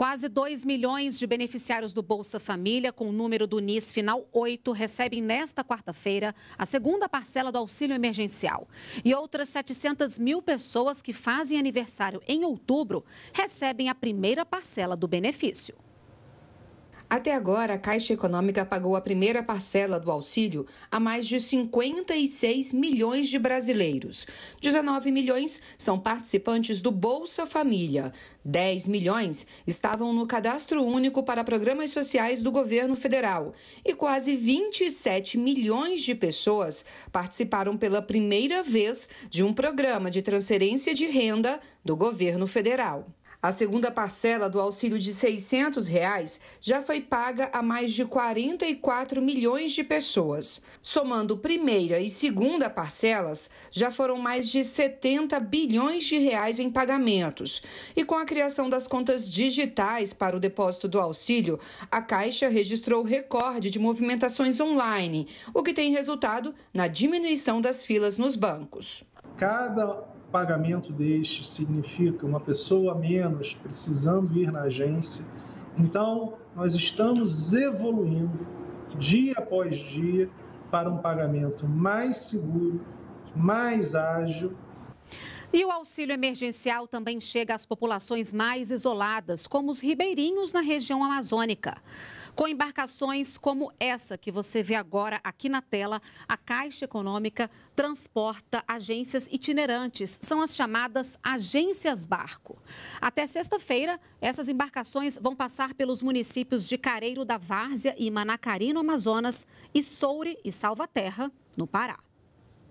Quase 2 milhões de beneficiários do Bolsa Família, com o número do NIS final 8, recebem nesta quarta-feira a segunda parcela do auxílio emergencial. E outras 700 mil pessoas que fazem aniversário em outubro recebem a primeira parcela do benefício. Até agora, a Caixa Econômica pagou a primeira parcela do auxílio a mais de 56 milhões de brasileiros. 19 milhões são participantes do Bolsa Família. 10 milhões estavam no Cadastro Único para Programas Sociais do Governo Federal. E quase 27 milhões de pessoas participaram pela primeira vez de um programa de transferência de renda do Governo Federal. A segunda parcela do auxílio de R$ 600 reais já foi paga a mais de 44 milhões de pessoas. Somando primeira e segunda parcelas, já foram mais de 70 bilhões de reais em pagamentos. E com a criação das contas digitais para o depósito do auxílio, a Caixa registrou recorde de movimentações online, o que tem resultado na diminuição das filas nos bancos. Cada pagamento deste significa uma pessoa a menos precisando ir na agência. Então, nós estamos evoluindo dia após dia para um pagamento mais seguro, mais ágil e o auxílio emergencial também chega às populações mais isoladas, como os ribeirinhos na região amazônica. Com embarcações como essa que você vê agora aqui na tela, a Caixa Econômica transporta agências itinerantes, são as chamadas agências barco. Até sexta-feira, essas embarcações vão passar pelos municípios de Careiro da Várzea e Manacari, no Amazonas, e Soure e Salvaterra, no Pará.